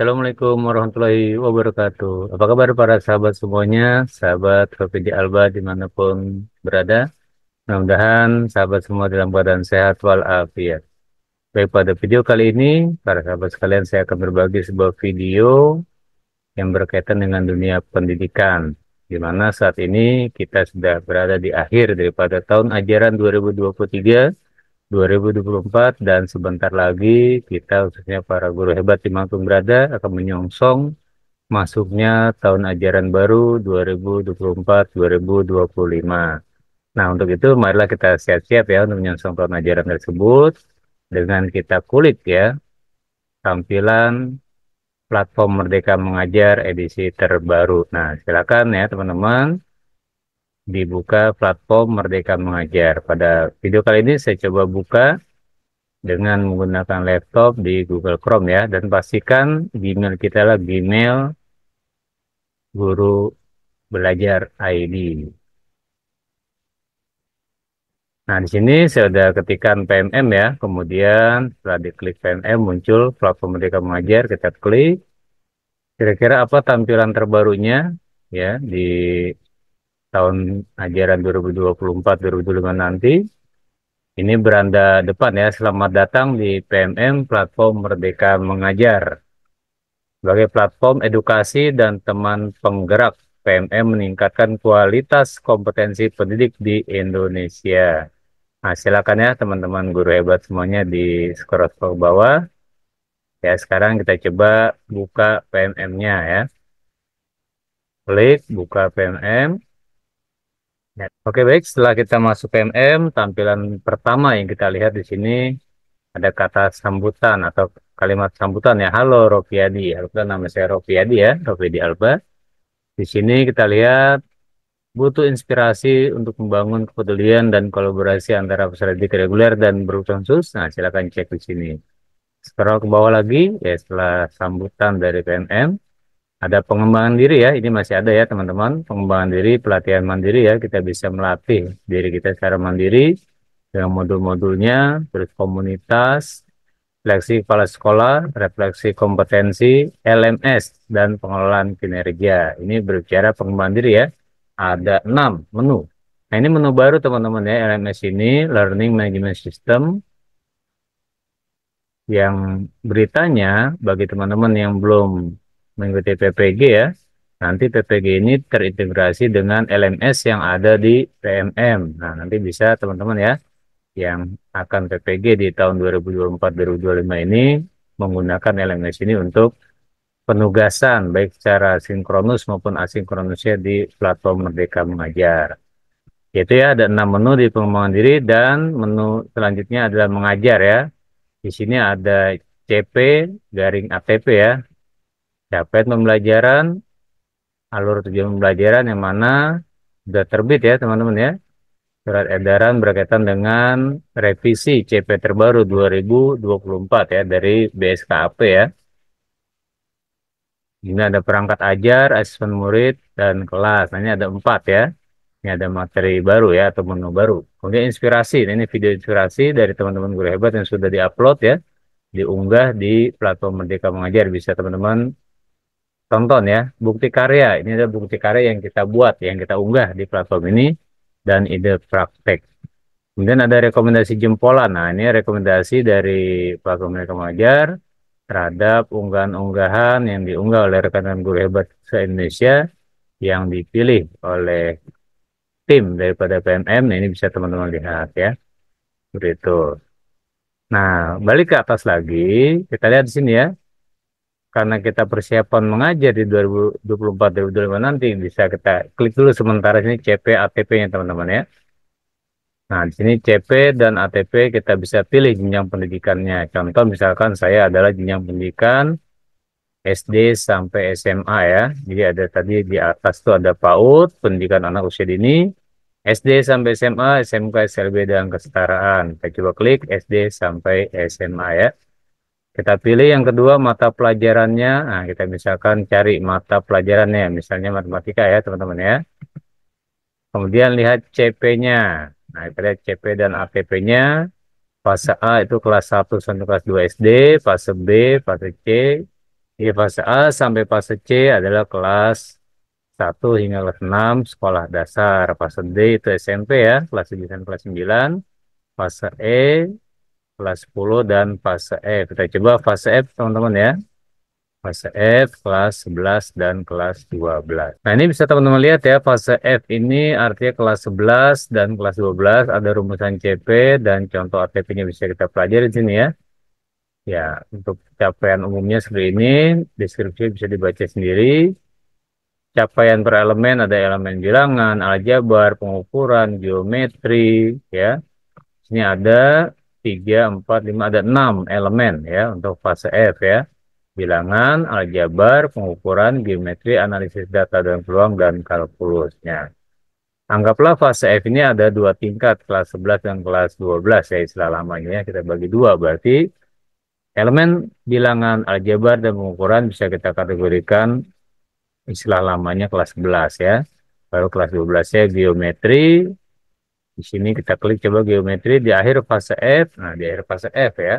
Assalamualaikum warahmatullahi wabarakatuh. Apa kabar para sahabat semuanya, sahabat VPG Alba dimanapun berada. Mudah-mudahan sahabat semua dalam keadaan sehat walafiat. Baik pada video kali ini, para sahabat sekalian saya akan berbagi sebuah video yang berkaitan dengan dunia pendidikan. Di mana saat ini kita sudah berada di akhir daripada tahun ajaran 2023 2024 dan sebentar lagi kita khususnya para guru hebat di Mangkung Berada akan menyongsong masuknya tahun ajaran baru 2024-2025. Nah untuk itu marilah kita siap-siap ya untuk menyongsong tahun ajaran tersebut dengan kita kulik ya tampilan platform Merdeka Mengajar edisi terbaru. Nah silakan ya teman-teman dibuka platform Merdeka Mengajar. Pada video kali ini saya coba buka dengan menggunakan laptop di Google Chrome ya dan pastikan Gmail kita lah Gmail guru belajar ID. Nah, di sini saya sudah ketikkan PMM ya. Kemudian setelah diklik PMM muncul platform Merdeka Mengajar, kita klik. Kira-kira apa tampilan terbarunya ya di tahun ajaran 2024-2025 nanti. Ini beranda depan ya, selamat datang di PMM Platform Merdeka Mengajar. Sebagai platform edukasi dan teman penggerak, PMM meningkatkan kualitas kompetensi pendidik di Indonesia. Nah, silakan ya teman-teman guru hebat semuanya di scroll ke bawah. Ya, sekarang kita coba buka PMM-nya ya. Klik buka PMM. Ya, oke baik, setelah kita masuk PMM, tampilan pertama yang kita lihat di sini ada kata sambutan atau kalimat sambutan ya. Halo Rofiadi, Alba, nama saya Rofiadi ya, Rofiadi Alba. Di sini kita lihat butuh inspirasi untuk membangun kepedulian dan kolaborasi antara peserta didik reguler dan berkonsus. Nah, silakan cek di sini. Scroll ke bawah lagi, ya setelah sambutan dari PMM, ada pengembangan diri ya, ini masih ada ya teman-teman, pengembangan diri, pelatihan mandiri ya, kita bisa melatih diri kita secara mandiri dengan modul-modulnya, terus komunitas, refleksi kepala sekolah, refleksi kompetensi, LMS, dan pengelolaan kinerja. Ini berbicara pengembangan diri ya, ada enam menu. Nah ini menu baru teman-teman ya, LMS ini, Learning Management System, yang beritanya bagi teman-teman yang belum mengikuti PPG ya. Nanti PPG ini terintegrasi dengan LMS yang ada di PMM. Nah, nanti bisa teman-teman ya yang akan PPG di tahun 2024-2025 ini menggunakan LMS ini untuk penugasan baik secara sinkronus maupun asinkronusnya di platform Merdeka Mengajar. Yaitu ya ada enam menu di pengembangan diri dan menu selanjutnya adalah mengajar ya. Di sini ada CP garing ATP ya capaian pembelajaran alur tujuan pembelajaran yang mana sudah terbit ya teman-teman ya surat edaran berkaitan dengan revisi CP terbaru 2024 ya dari BSKAP ya ini ada perangkat ajar, asisten murid, dan kelas. Nah, ini ada empat ya. Ini ada materi baru ya, atau menu baru. Kemudian inspirasi. Nah, ini video inspirasi dari teman-teman guru hebat yang sudah diupload ya. Diunggah di platform Merdeka Mengajar. Bisa teman-teman tonton ya bukti karya ini adalah bukti karya yang kita buat yang kita unggah di platform ini dan ide praktek kemudian ada rekomendasi jempolan nah ini rekomendasi dari platform mereka mengajar terhadap unggahan-unggahan yang diunggah oleh rekan-rekan guru hebat se-Indonesia yang dipilih oleh tim daripada PMM nah ini bisa teman-teman lihat ya begitu. nah balik ke atas lagi kita lihat di sini ya karena kita persiapan mengajar di 2024 2025 nanti bisa kita klik dulu sementara ini CP ATP-nya teman-teman ya. Nah, di sini CP dan ATP kita bisa pilih jenjang pendidikannya. Contoh misalkan saya adalah jenjang pendidikan SD sampai SMA ya. Jadi ada tadi di atas tuh ada PAUD, pendidikan anak usia dini, SD sampai SMA, SMK, SLB dan kesetaraan. Kita coba klik SD sampai SMA ya kita pilih yang kedua mata pelajarannya nah kita misalkan cari mata pelajarannya misalnya matematika ya teman-teman ya kemudian lihat CP-nya nah kita lihat CP dan ATP-nya fase A itu kelas 1 sampai kelas 2 SD fase B fase C di fase A sampai fase C adalah kelas 1 hingga kelas 6 sekolah dasar. Fase D itu SMP ya, kelas 7 sampai kelas 9. Fase E kelas 10 dan fase F. Kita coba fase F teman-teman ya. Fase F, kelas 11, dan kelas 12. Nah, ini bisa teman-teman lihat ya, fase F ini artinya kelas 11 dan kelas 12 ada rumusan CP dan contoh ATP-nya bisa kita pelajari di sini ya. Ya, untuk capaian umumnya seperti ini, deskripsi bisa dibaca sendiri capaian per elemen ada elemen bilangan, aljabar, pengukuran, geometri, ya. Ini ada 3, 4, 5, ada 6 elemen ya untuk fase F ya. Bilangan, aljabar, pengukuran, geometri, analisis data dan peluang, dan kalkulusnya. Anggaplah fase F ini ada dua tingkat, kelas 11 dan kelas 12 ya istilah lamanya. Kita bagi dua, berarti elemen bilangan aljabar dan pengukuran bisa kita kategorikan istilah lamanya kelas 11 ya. Baru kelas 12 ya geometri, di sini kita klik coba geometri di akhir fase F. Nah, di akhir fase F ya.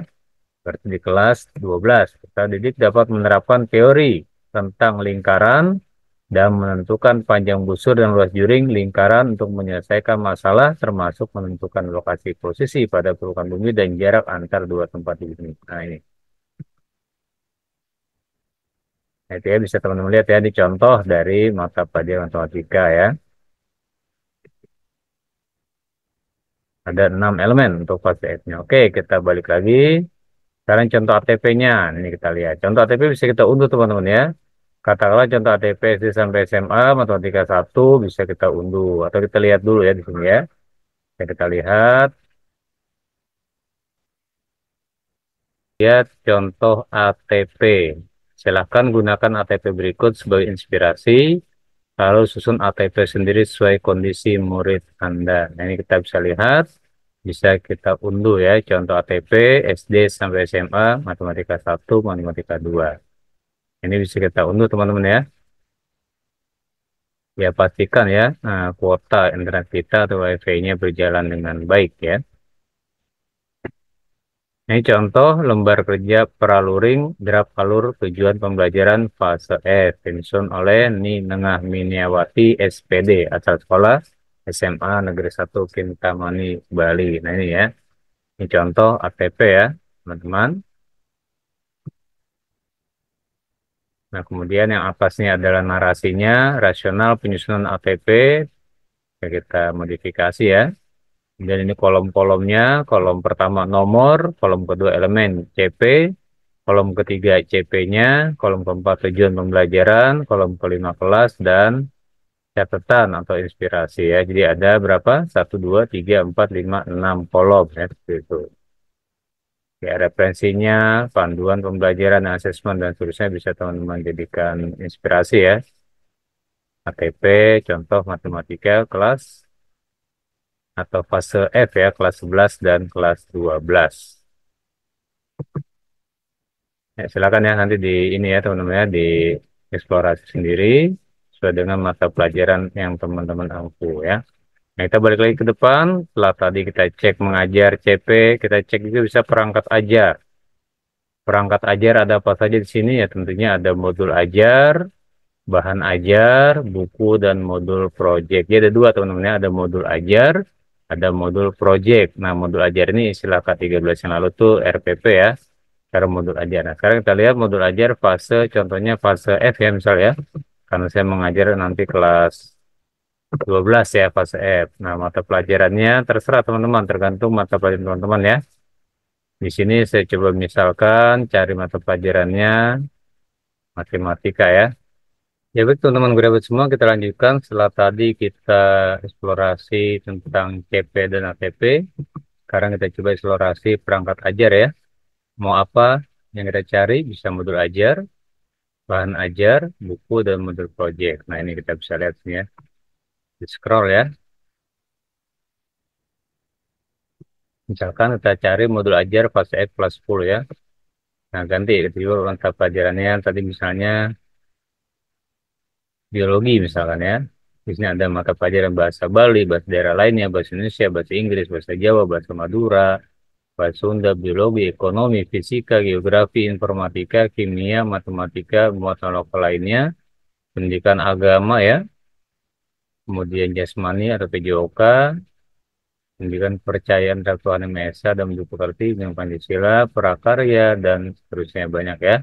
Berarti di kelas 12, kita didik dapat menerapkan teori tentang lingkaran dan menentukan panjang busur dan luas juring lingkaran untuk menyelesaikan masalah termasuk menentukan lokasi posisi pada permukaan bumi dan jarak antar dua tempat di sini. Nah, ini. Nah, itu ya bisa teman-teman lihat ya di contoh dari mata pelajaran matematika ya. Ada enam elemen untuk fase F-nya. Oke, kita balik lagi. Sekarang contoh ATP-nya. Ini kita lihat. Contoh ATP bisa kita unduh, teman-teman ya. Katakanlah contoh ATP SD sampai SMA, matematika 1 bisa kita unduh. Atau kita lihat dulu ya di sini ya. Dan kita lihat. Lihat contoh ATP. Silahkan gunakan ATP berikut sebagai inspirasi, lalu susun ATP sendiri sesuai kondisi murid Anda. Nah, ini kita bisa lihat bisa kita unduh ya contoh ATP SD sampai SMA matematika 1 matematika 2 ini bisa kita unduh teman-teman ya ya pastikan ya nah, kuota internet kita atau wifi-nya berjalan dengan baik ya ini contoh lembar kerja praluring draft alur tujuan pembelajaran fase F disusun oleh Ni Nengah Miniawati SPD asal sekolah SMA Negeri 1 Kintamani Bali. Nah ini ya, ini contoh ATP ya teman-teman. Nah kemudian yang atasnya adalah narasinya, rasional penyusunan ATP. Ya, kita modifikasi ya. Kemudian ini kolom-kolomnya, kolom pertama nomor, kolom kedua elemen CP, kolom ketiga CP-nya, kolom keempat tujuan pembelajaran, kolom kelima kelas, dan catatan atau inspirasi ya. Jadi ada berapa? 1, 2, 3, 4, 5, 6 kolom ya. Seperti itu. Ya, referensinya, panduan pembelajaran, asesmen, dan seterusnya bisa teman-teman jadikan inspirasi ya. ATP, contoh matematika, kelas atau fase F ya, kelas 11 dan kelas 12. Ya, silakan ya nanti di ini ya teman-teman ya di eksplorasi sendiri sesuai dengan masa pelajaran yang teman-teman ampu ya. Nah, kita balik lagi ke depan. Setelah tadi kita cek mengajar CP, kita cek juga bisa perangkat ajar. Perangkat ajar ada apa saja di sini ya? Tentunya ada modul ajar, bahan ajar, buku dan modul project. ya ada dua teman-teman ya. ada modul ajar, ada modul project. Nah, modul ajar ini istilah K13 yang lalu tuh RPP ya. Sekarang modul ajar. Nah, sekarang kita lihat modul ajar fase contohnya fase F ya misalnya karena saya mengajar nanti kelas 12 ya fase F. Nah, mata pelajarannya terserah teman-teman, tergantung mata pelajaran teman-teman ya. Di sini saya coba misalkan cari mata pelajarannya matematika ya. Ya baik teman-teman gerabat semua, kita lanjutkan setelah tadi kita eksplorasi tentang CP dan ATP. Sekarang kita coba eksplorasi perangkat ajar ya. Mau apa yang kita cari, bisa modul ajar, bahan ajar, buku, dan modul project. Nah, ini kita bisa lihat ya. Di scroll ya. Misalkan kita cari modul ajar fase F plus 10 ya. Nah, ganti itu lengkap pelajarannya. Tadi misalnya biologi misalkan ya. Di sini ada mata pelajaran bahasa Bali, bahasa daerah lainnya, bahasa Indonesia, bahasa Inggris, bahasa Jawa, bahasa Madura, Sunda, biologi, ekonomi, fisika, geografi, informatika, kimia, matematika, muatan lokal lainnya, pendidikan agama ya, kemudian jasmani atau PJOK, pendidikan percayaan dan Tuhan Yang dan Esa dan Budi dengan Pancasila, prakarya, dan seterusnya banyak ya.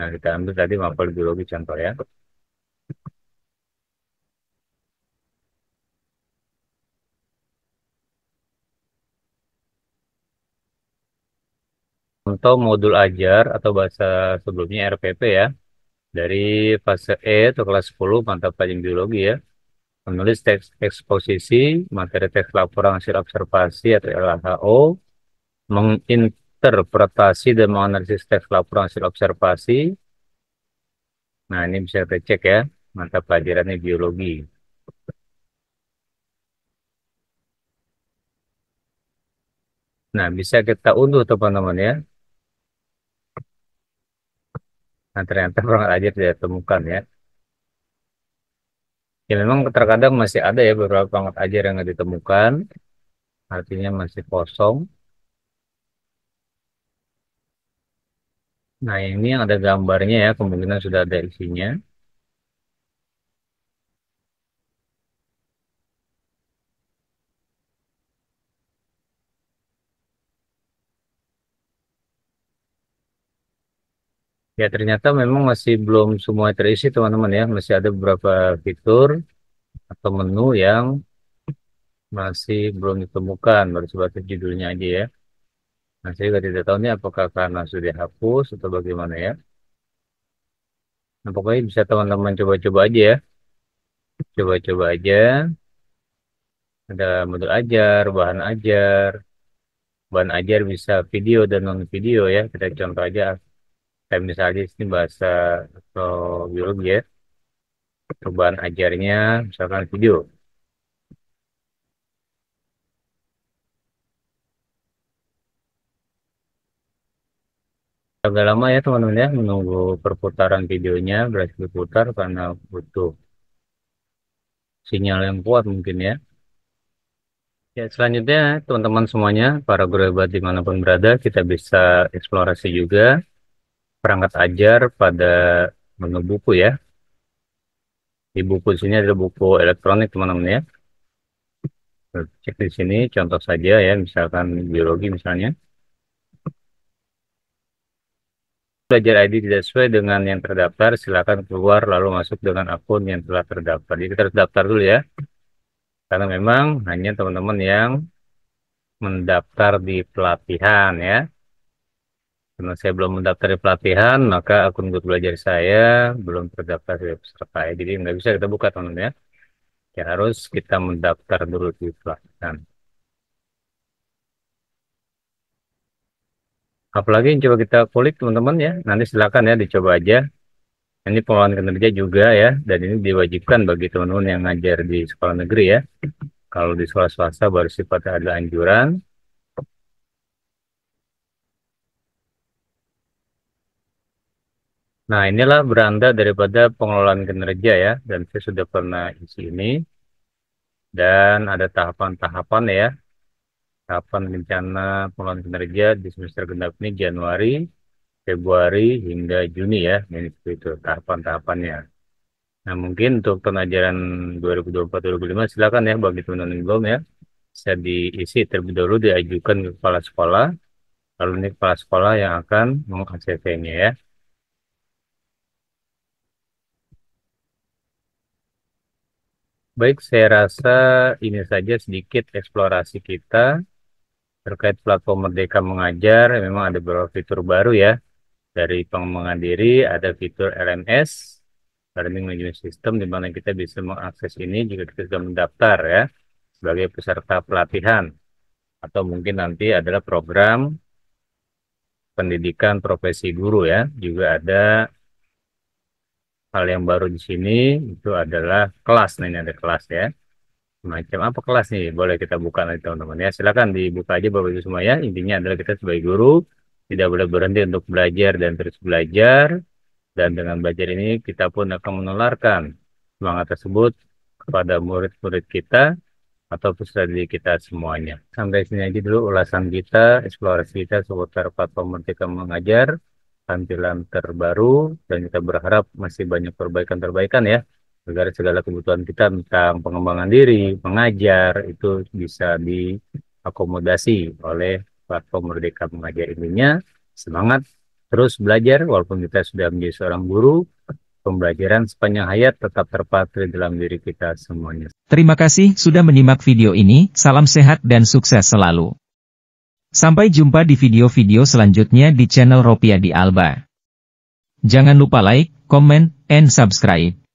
Nah, kita ambil tadi mapel biologi contoh ya. Untuk modul ajar atau bahasa sebelumnya RPP ya dari fase E atau kelas 10 mata pelajaran biologi ya menulis teks eksposisi materi teks laporan hasil observasi atau LHO menginterpretasi dan menganalisis teks laporan hasil observasi nah ini bisa kita cek ya mata pelajarannya biologi Nah, bisa kita unduh teman-teman ya. Nah, ternyata perangkat aja tidak ditemukan ya. Ya memang terkadang masih ada ya beberapa perangkat ajar yang tidak ditemukan, artinya masih kosong. Nah ini yang ada gambarnya ya, kemungkinan sudah ada isinya. Ya, ternyata memang masih belum semua terisi, teman-teman ya. Masih ada beberapa fitur atau menu yang masih belum ditemukan, baru sebatas judulnya aja ya. Nah, saya juga tidak tahu ini apakah karena sudah hapus atau bagaimana ya. Nah, pokoknya bisa teman-teman coba-coba aja ya. Coba-coba aja. Ada modul ajar, bahan ajar. Bahan ajar bisa video dan non-video ya. Kita contoh aja misalnya ini bahasa atau biologi ya Perubahan ajarnya misalkan video agak lama ya teman-teman ya menunggu perputaran videonya berhasil diputar karena butuh sinyal yang kuat mungkin ya ya selanjutnya teman-teman semuanya para guru hebat dimanapun berada kita bisa eksplorasi juga perangkat ajar pada menu buku ya. Di buku sini ada buku elektronik teman-teman ya. Cek di sini contoh saja ya, misalkan biologi misalnya. Belajar ID tidak sesuai dengan yang terdaftar, silakan keluar lalu masuk dengan akun yang telah terdaftar. Jadi terdaftar dulu ya. Karena memang hanya teman-teman yang mendaftar di pelatihan ya. Karena saya belum mendaftar di pelatihan, maka akun guru Belajar saya belum terdaftar di peserta. Jadi nggak bisa kita buka teman-teman ya. Ya harus kita mendaftar dulu di pelatihan. Apalagi yang coba kita kulik teman-teman ya. Nanti silakan ya dicoba aja. Ini pengelolaan kinerja juga ya, dan ini diwajibkan bagi teman-teman yang ngajar di sekolah negeri ya. Kalau di sekolah swasta baru sifatnya ada anjuran, Nah, inilah beranda daripada pengelolaan kinerja ya, dan saya sudah pernah isi ini. Dan ada tahapan-tahapan ya, tahapan rencana pengelolaan kinerja di semester genap ini Januari, Februari, hingga Juni ya, ini itu tahapan-tahapannya. Nah, mungkin untuk pengajaran 2024-2025 silakan ya bagi teman-teman yang belum ya, saya diisi terlebih dahulu diajukan ke kepala sekolah, lalu ini kepala sekolah yang akan meng nya ya. Baik, saya rasa ini saja sedikit eksplorasi kita terkait platform Merdeka Mengajar. Memang ada beberapa fitur baru ya. Dari pengembangan diri ada fitur LMS, Learning Management System, di mana kita bisa mengakses ini jika kita sudah mendaftar ya sebagai peserta pelatihan. Atau mungkin nanti adalah program pendidikan profesi guru ya. Juga ada hal yang baru di sini itu adalah kelas. Nah, ini ada kelas ya. Macam apa kelas nih? Boleh kita buka nanti teman-teman ya. Silakan dibuka aja Bapak Ibu semua ya. Intinya adalah kita sebagai guru tidak boleh berhenti untuk belajar dan terus belajar. Dan dengan belajar ini kita pun akan menularkan semangat tersebut kepada murid-murid kita atau peserta kita semuanya. Sampai sini aja dulu ulasan kita, eksplorasi kita seputar platform Merdeka Mengajar tampilan terbaru dan kita berharap masih banyak perbaikan-perbaikan ya agar segala kebutuhan kita tentang pengembangan diri, mengajar itu bisa diakomodasi oleh platform Merdeka Mengajar ininya. Semangat terus belajar walaupun kita sudah menjadi seorang guru, pembelajaran sepanjang hayat tetap terpatri dalam diri kita semuanya. Terima kasih sudah menyimak video ini, salam sehat dan sukses selalu. Sampai jumpa di video-video selanjutnya di channel Ropia di Alba. Jangan lupa like, comment, and subscribe.